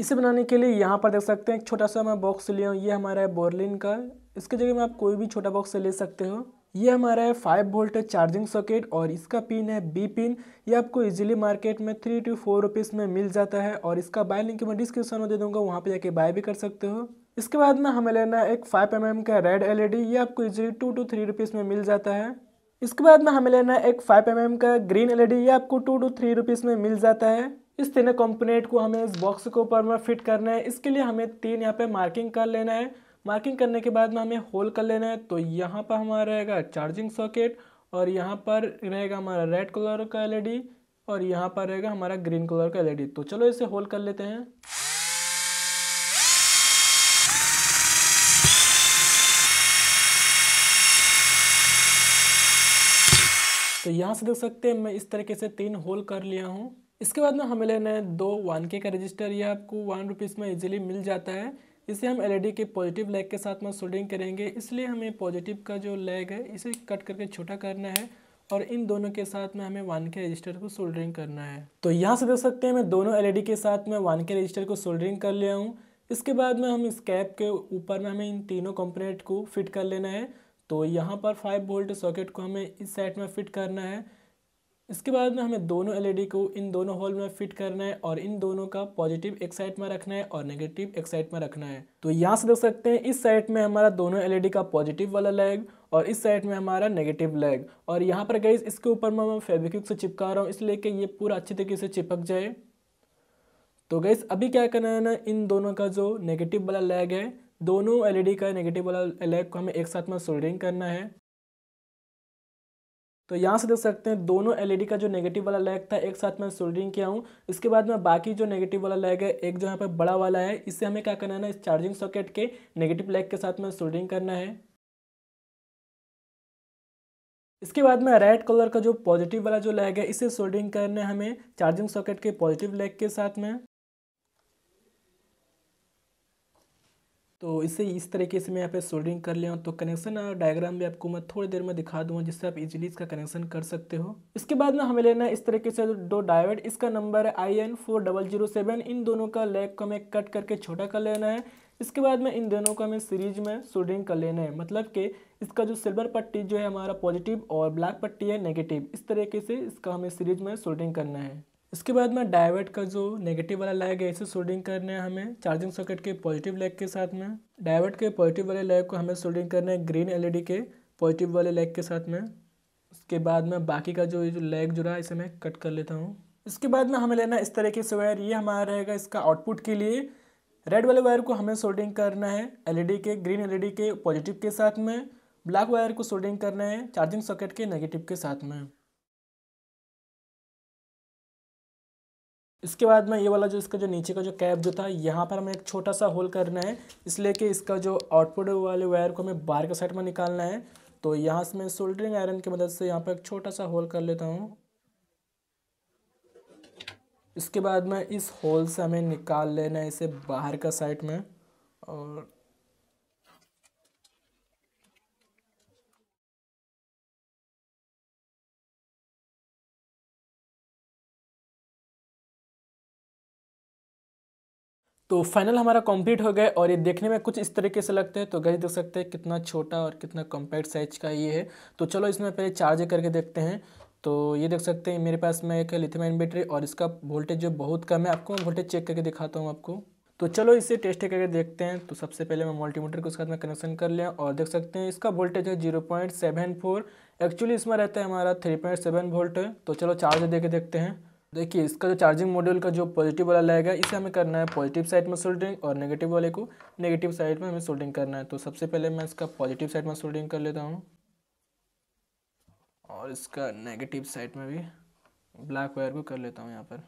इसे बनाने के लिए यहाँ पर देख सकते हैं एक छोटा सा मैं बॉक्स लिया हूँ ये हमारा है बोर्लिन का इसके जगह में आप कोई भी छोटा बॉक्स ले सकते हो ये हमारा है फाइव वोल्ट चार्जिंग सॉकेट और इसका पिन है बी पिन ये आपको इजीली मार्केट में थ्री टू फोर रुपीज़ में मिल जाता है और इसका बाय लिंक मैं डिस्क्रिप्शन में दे दूंगा वहाँ पर जाके बाय भी कर सकते हो इसके बाद में हमें लेना है एक फाइव एम mm का रेड एल e ये आपको easily two to three rupees में मिल जाता है इसके बाद में हमें लेना है एक फाइव एम mm का ग्रीन एल e ये आपको टू टू थ्री रुपीज़ में मिल जाता है इस तीनों कंपोनेंट को हमें इस बॉक्स के ऊपर में फिट करना है इसके लिए हमें तीन यहाँ पे मार्किंग कर लेना है मार्किंग करने के बाद में हमें होल कर लेना है तो यहाँ पर हमारा रहेगा चार्जिंग सॉकेट और यहाँ पर रहेगा हमारा रेड कलर का एल और यहाँ पर रहेगा हमारा ग्रीन कलर का एल तो चलो इसे होल कर लेते हैं तो यहाँ से देख सकते हैं मैं इस तरीके से तीन होल कर लिया हूँ इसके बाद में हमें लेना है दो वन के का रजिस्टर ये आपको वन रुपीज़ में इजीली मिल जाता है इसे हम एलईडी e के पॉजिटिव लैग के साथ में सोल्डिंग करेंगे इसलिए हमें पॉजिटिव का जो लैग है इसे कट करके छोटा करना है और इन दोनों के साथ में हमें वन के रजिस्टर को सोल्डरिंग करना है तो यहाँ से देख सकते हैं मैं दोनों एल e के साथ में वन के रजिस्टर को सोल्डरिंग कर लिया हूँ इसके बाद में हम इस कैप के ऊपर में हमें इन तीनों कंपोनेंट को फिट कर लेना है तो यहाँ पर फाइव वोल्ट सॉकेट को हमें इस साइड में फिट करना है इसके बाद में हमें दोनों एलईडी e को इन दोनों होल में फिट करना है और इन दोनों का पॉजिटिव एक साइड में रखना है और नेगेटिव एक साइड में रखना है तो यहाँ से देख सकते हैं इस साइड में हमारा दोनों एलईडी e का पॉजिटिव वाला लेग और इस साइड में हमारा नेगेटिव लेग और यहाँ पर गई इसके ऊपर मैं फेबिक्विक से चिपका रहा हूँ इसलिए कि ये पूरा अच्छे तरीके से चिपक जाए तो गैस अभी क्या करना है ना इन दोनों का जो नेगेटिव वाला लेग है दोनों एलईडी e का नेगेटिव वाला लेग को हमें एक साथ में सोल्डरिंग करना है तो यहाँ से देख सकते हैं दोनों एलईडी e का जो नेगेटिव वाला लैग था एक साथ मैं सोल्डरिंग किया हूँ इसके बाद में बाकी जो नेगेटिव वाला लैग है एक जो यहाँ पर बड़ा वाला है इससे हमें क्या करना है ना इस चार्जिंग सॉकेट के नेगेटिव लैग के साथ में सोल्डरिंग करना है इसके बाद में रेड कलर का जो पॉजिटिव वाला जो लैग है इसे सोल्डरिंग करना है हमें चार्जिंग सॉकेट के पॉजिटिव लैग के साथ में तो इसे इस तरीके से मैं यहाँ पे सोल्डरिंग कर लिया हूँ तो कनेक्शन डायग्राम भी आपको मैं थोड़ी देर में दिखा दूँगा जिससे आप इजीली इसका कनेक्शन कर सकते हो इसके बाद ना हमें लेना है इस तरीके से दो डायोड इसका नंबर है I N four double zero seven इन दोनों का लेग को हमें कट करके छोटा कर लेना है इसके बाद में इन दोनों को हमें सीरीज में सोल्डरिंग कर लेना है मतलब कि इसका जो सिल्वर पट्टी जो है हमारा पॉजिटिव और ब्लैक पट्टी है नेगेटिव इस तरीके से इसका हमें सीरीज में सोल्डरिंग करना है इसके बाद में डायवर्ट का जो नेगेटिव वाला लैग है इसे सोल्डिंग करना है हमें चार्जिंग सॉकेट के पॉजिटिव लैग के साथ में डायवर्ट के पॉजिटिव वाले लैग को हमें सोल्डिंग करना है ग्रीन एलईडी के पॉजिटिव वाले लैग के साथ में उसके बाद में बाकी का जो ये जो लैग जुड़ा रहा है इसे मैं कट कर लेता हूँ इसके बाद में हमें लेना इस तरीके से वायर ये हमारा रहेगा इसका आउटपुट के लिए रेड वाले वायर को हमें सोल्डिंग करना है एल के ग्रीन एल के पॉजिटिव के साथ में ब्लैक वायर को सोल्डिंग करना है चार्जिंग सॉकेट के नेगेटिव के साथ में इसके बाद में ये वाला जो इसका जो नीचे का जो कैप जो था यहाँ पर हमें एक छोटा सा होल करना है इसलिए कि इसका जो आउटपुट वाले वायर को हमें बाहर के साइड में निकालना है तो यहाँ से मैं सोल्डरिंग आयरन की मदद से यहाँ पर एक छोटा सा होल कर लेता हूँ इसके बाद में इस होल से हमें निकाल लेना है इसे बाहर का साइड में और तो फाइनल हमारा कंप्लीट हो गया और ये देखने में कुछ इस तरीके से लगता है तो गैस देख सकते हैं कितना छोटा और कितना कॉम्पैक्ट साइज का ये है तो चलो इसमें पहले चार्ज करके देखते हैं तो ये देख सकते हैं मेरे पास में एक लिथियम आयन बैटरी और इसका वोल्टेज जो बहुत कम है आपको मैं वोल्टेज चेक करके दिखाता हूँ आपको तो चलो इसे टेस्ट करके देखते हैं तो सबसे पहले मैं मल्टीमीटर को उसके साथ में कनेक्शन कर लिया और देख सकते हैं इसका वोल्टेज है zero point seven four actually इसमें रहता है हमारा थ्री पॉइंट सेवन वोल्ट तो चलो चार्ज दे के देखते हैं देखिए इसका जो चार्जिंग मॉड्यूल का जो पॉजिटिव वाला लगेगा इसे हमें करना है पॉजिटिव साइड में सोल्डरिंग और नेगेटिव वाले को नेगेटिव साइड में हमें सोल्डरिंग करना है तो सबसे पहले मैं इसका पॉजिटिव साइड में सोल्डरिंग कर लेता हूँ और इसका नेगेटिव साइड में भी ब्लैक वायर को कर लेता हूँ यहाँ पर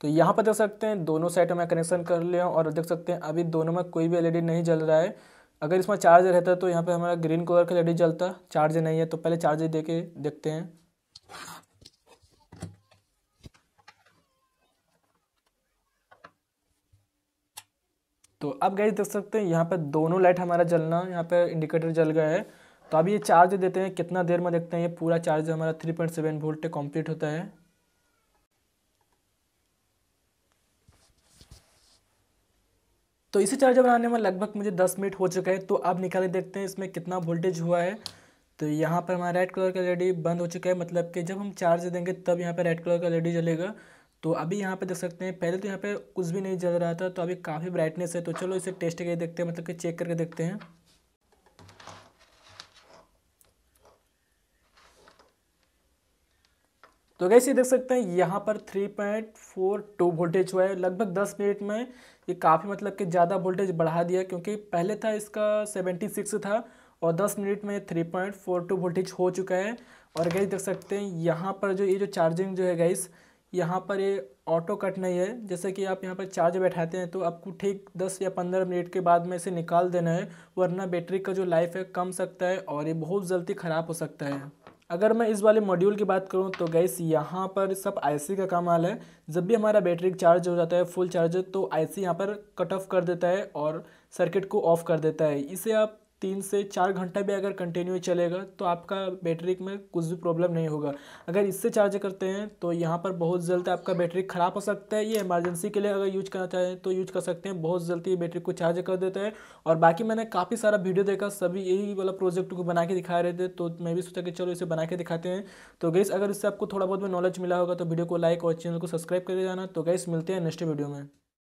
तो यहाँ पर देख सकते हैं दोनों साइड में कनेक्शन कर लिया और देख सकते हैं अभी दोनों में कोई भी एल नहीं जल रहा है अगर इसमें चार्ज रहता तो यहाँ पर हमारा ग्रीन कलर का एल जलता चार्ज नहीं है तो पहले चार्ज दे के देखते हैं तो अब गैस देख सकते हैं यहाँ पर दोनों लाइट हमारा जलना यहाँ पर इंडिकेटर जल गया है तो अभी ये चार्ज देते हैं कितना देर में देखते हैं ये पूरा चार्ज हमारा three point seven volt complete होता है तो इसे चार्जर बनाने में लगभग मुझे दस मिनट हो चुका है तो अब निकाले देखते हैं इसमें कितना वोल्टेज हुआ है तो यहाँ पर हमारा रेड कलर का एल बंद हो चुका है मतलब कि जब हम चार्ज देंगे तब यहाँ पर रेड कलर का एल जलेगा तो अभी यहाँ पे देख सकते हैं पहले तो यहाँ पे कुछ भी नहीं जल रहा था तो अभी काफ़ी ब्राइटनेस है तो चलो इसे टेस्ट करके देखते हैं मतलब कि चेक करके देखते हैं तो कैसे देख सकते हैं यहाँ पर 3.42 वोल्टेज हुआ है लगभग 10 मिनट में ये काफ़ी मतलब कि ज़्यादा वोल्टेज बढ़ा दिया क्योंकि पहले था इसका 76 था और 10 मिनट में 3.42 वोल्टेज हो चुका है और गैस देख सकते हैं यहाँ पर जो ये जो चार्जिंग जो है गैस यहाँ पर ये ऑटो कट नहीं है जैसे कि आप यहाँ पर चार्ज बैठाते हैं तो आपको ठीक 10 या 15 मिनट के बाद में इसे निकाल देना है वरना बैटरी का जो लाइफ है कम सकता है और ये बहुत जल्दी ख़राब हो सकता है अगर मैं इस वाले मॉड्यूल की बात करूं तो गैस यहाँ पर सब आईसी का काम हाल है जब भी हमारा बैटरी चार्ज हो जाता है फुल चार्ज तो आईसी यहाँ पर कट ऑफ कर देता है और सर्किट को ऑफ कर देता है इसे आप तीन से चार घंटा भी अगर कंटिन्यू चलेगा तो आपका बैटरी में कुछ भी प्रॉब्लम नहीं होगा अगर इससे चार्ज करते हैं तो यहाँ पर बहुत जल्द आपका बैटरी ख़राब हो सकता है ये इमरजेंसी के लिए अगर यूज करना चाहें तो यूज कर सकते हैं बहुत जल्दी ये बैटरी को चार्ज कर देते हैं और बाकी मैंने काफ़ी सारा वीडियो देखा सभी यही वाला प्रोजेक्ट को बना के दिखा रहे थे तो मैं भी सोचा कि चलो इसे बना के दिखाते हैं तो गैस अगर इससे आपको थोड़ा बहुत भी नॉलेज मिला होगा तो वीडियो को लाइक और चैनल को सब्सक्राइब कर जाना तो गैस मिलते हैं नेक्स्ट वीडियो में